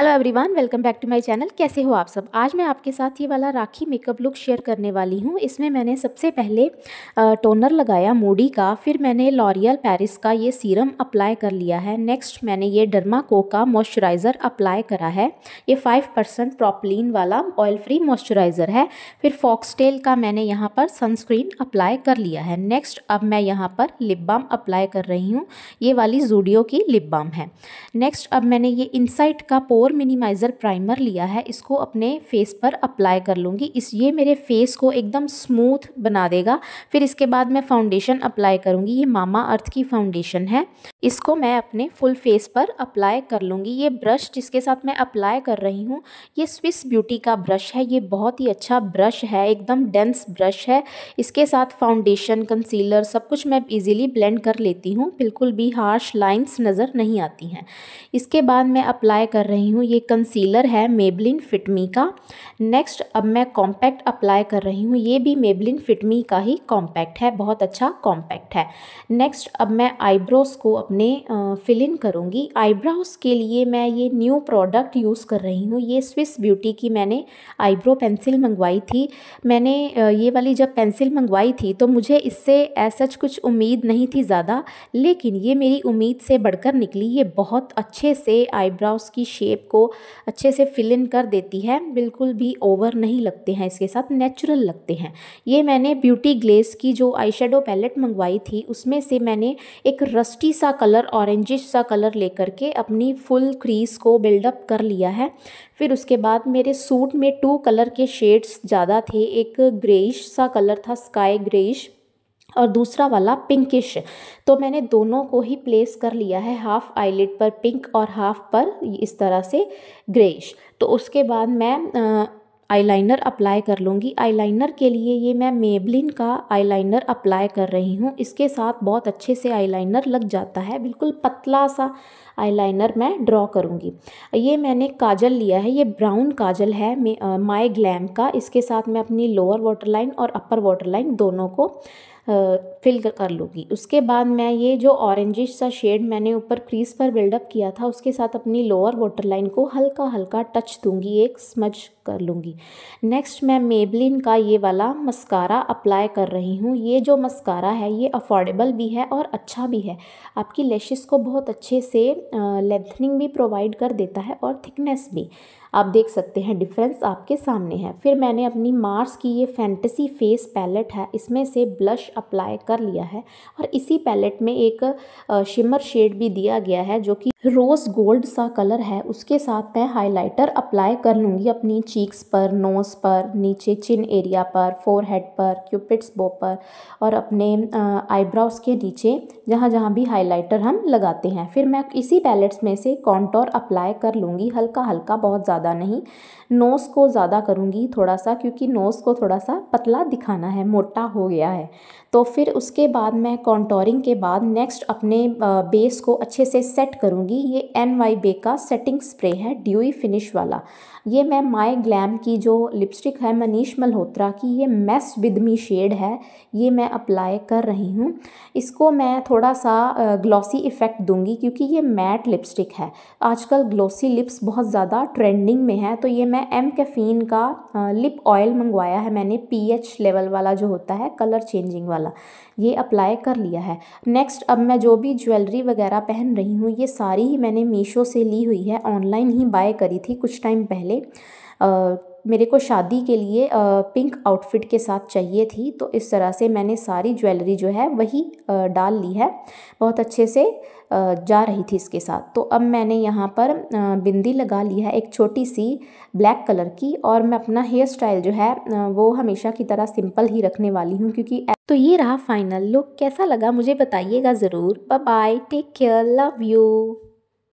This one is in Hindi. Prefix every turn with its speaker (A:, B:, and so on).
A: hello everyone welcome back to my channel कैसे हो आप सब आज मैं आपके साथ ये वाला राखी मेकअप लुक शेयर करने वाली हूँ इसमें मैंने सबसे पहले टोनर लगाया मोडी का फिर मैंने लॉरियल पेरिस का ये सीरम अप्लाई कर लिया है नेक्स्ट मैंने ये डर्मा को का मॉइस्चराइज़र अप्लाई करा है ये फाइव परसेंट प्रॉपलिन वाला ऑयल फ्री मॉइस्चराइज़र है फिर फॉक्सटेल का मैंने यहाँ पर सनस्क्रीन अप्लाई कर लिया है नेक्स्ट अब मैं यहाँ पर लिप बाम अप्लाई कर रही हूँ ये वाली जूडियो की लिप बाम है नेक्स्ट अब मैंने ये इनसाइट का पोर पोर मिनिमाइज़र प्राइमर लिया है इसको अपने फेस पर अप्लाई कर लूँगी इस ये मेरे फेस को एकदम स्मूथ बना देगा फिर इसके बाद मैं फाउंडेशन अप्लाई करूँगी ये मामा अर्थ की फाउंडेशन है इसको मैं अपने फुल फेस पर अप्लाई कर लूँगी ये ब्रश जिसके साथ मैं अप्लाई कर रही हूँ ये स्विस ब्यूटी का ब्रश है ये बहुत ही अच्छा ब्रश है एकदम डेंस ब्रश है इसके साथ फाउंडेशन कंसीलर सब कुछ मैं इजीली ब्लेंड कर लेती हूँ बिल्कुल भी हार्श लाइंस नज़र नहीं आती हैं इसके बाद मैं अप्लाई कर रही हूँ ये कंसीलर है मेबलिन फिटमी का नेक्स्ट अब मैं कॉम्पैक्ट अप्लाई कर रही हूँ ये भी मेबलिन फिटमी का ही कॉम्पैक्ट है बहुत अच्छा कॉम्पैक्ट है नेक्स्ट अब मैं आईब्रोज़ को अपने फिल इन करूँगी आईब्रोज के लिए मैं ये न्यू प्रोडक्ट यूज़ कर रही हूँ ये स्विस ब्यूटी की मैंने आईब्रो पेंसिल मंगवाई थी मैंने ये वाली जब पेंसिल मंगवाई थी तो मुझे इससे ऐसा कुछ उम्मीद नहीं थी ज़्यादा लेकिन ये मेरी उम्मीद से बढ़कर निकली ये बहुत अच्छे से आईब्रोज की शेप को अच्छे से फिल इन कर देती है बिल्कुल भी ओवर नहीं लगते हैं इसके साथ नेचुरल लगते हैं ये मैंने ब्यूटी ग्लेस की जो आई पैलेट मंगवाई थी उसमें से मैंने एक रस्टी सा कलर ऑरेंजिश सा कलर लेकर के अपनी फुल क्रीज को बिल्डअप कर लिया है फिर उसके बाद मेरे सूट में टू कलर के शेड्स ज़्यादा थे एक ग्रेइश सा कलर था स्काई ग्रेइश और दूसरा वाला पिंकिश तो मैंने दोनों को ही प्लेस कर लिया है हाफ़ आईलेट पर पिंक और हाफ पर इस तरह से ग्रेइश तो उसके बाद मैं आईलाइनर अप्लाई कर लूँगी आईलाइनर के लिए ये मैं मेबलिन का आईलाइनर अप्लाई कर रही हूँ इसके साथ बहुत अच्छे से आईलाइनर लग जाता है बिल्कुल पतला सा आईलाइनर मैं ड्रॉ करूँगी ये मैंने काजल लिया है ये ब्राउन काजल है माई ग्लैम का इसके साथ मैं अपनी लोअर वाटर लाइन और अपर वाटर लाइन दोनों को फिल कर लूँगी उसके बाद मैं ये जो ऑरेंजिश सा शेड मैंने ऊपर क्रीज पर बिल्डअप किया था उसके साथ अपनी लोअर वाटर लाइन को हल्का हल्का टच दूंगी एक स्मज कर लूँगी नेक्स्ट मैं मेबलिन का ये वाला मस्कारा अप्लाई कर रही हूँ ये जो मस्कारा है ये अफोर्डेबल भी है और अच्छा भी है आपकी लेशेस को बहुत अच्छे से लेंथनिंग भी प्रोवाइड कर देता है और थिकनेस भी आप देख सकते हैं डिफरेंस आपके सामने है फिर मैंने अपनी मार्स की ये फैंटेसी फेस पैलेट है इसमें से ब्लश अप्लाई कर लिया है और इसी पैलेट में एक शिमर शेड भी दिया गया है जो कि रोज़ गोल्ड सा कलर है उसके साथ मैं हाइलाइटर अप्लाई कर लूँगी अपनी चीक्स पर नोज़ पर नीचे चिन एरिया पर फोरहेड पर क्यूपिड्स बो पर और अपने आईब्राउस के नीचे जहाँ जहाँ भी हाइलाइटर हम लगाते हैं फिर मैं इसी पैलेट्स में से कॉन्टोर अप्लाई कर लूँगी हल्का हल्का बहुत ज़्यादा ज़्यादा नहीं नोज़ को ज़्यादा करूँगी थोड़ा सा क्योंकि नोज़ को थोड़ा सा पतला दिखाना है मोटा हो गया है तो फिर उसके बाद मैं कॉन्टोरिंग के बाद नेक्स्ट अपने बेस को अच्छे से सेट करूँगी ये एन वाई बे का सेटिंग स्प्रे है ड्यूई फिनिश वाला ये मैं माई ग्लैम की जो लिपस्टिक है मनीष मल्होत्रा की ये मेस विद मी शेड है ये मैं अप्लाई कर रही हूँ इसको मैं थोड़ा सा ग्लॉसी इफ़ेक्ट दूँगी क्योंकि ये मैट लिपस्टिक है आजकल ग्लॉसी लिप्स बहुत ज़्यादा ट्रेंडिंग ट्रेंडिंग में है तो ये मैं एम कैफ़ीन का लिप ऑयल मंगवाया है मैंने पीएच लेवल वाला जो होता है कलर चेंजिंग वाला ये अप्लाई कर लिया है नेक्स्ट अब मैं जो भी ज्वेलरी वगैरह पहन रही हूँ ये सारी ही मैंने मीशो से ली हुई है ऑनलाइन ही बाय करी थी कुछ टाइम पहले आ, मेरे को शादी के लिए पिंक आउटफिट के साथ चाहिए थी तो इस तरह से मैंने सारी ज्वेलरी जो है वही डाल ली है बहुत अच्छे से जा रही थी इसके साथ तो अब मैंने यहाँ पर बिंदी लगा ली है एक छोटी सी ब्लैक कलर की और मैं अपना हेयर स्टाइल जो है वो हमेशा की तरह सिंपल ही रखने वाली हूँ क्योंकि तो ये रहा फाइनल लुक कैसा लगा मुझे बताइएगा ज़रूर bye take care love you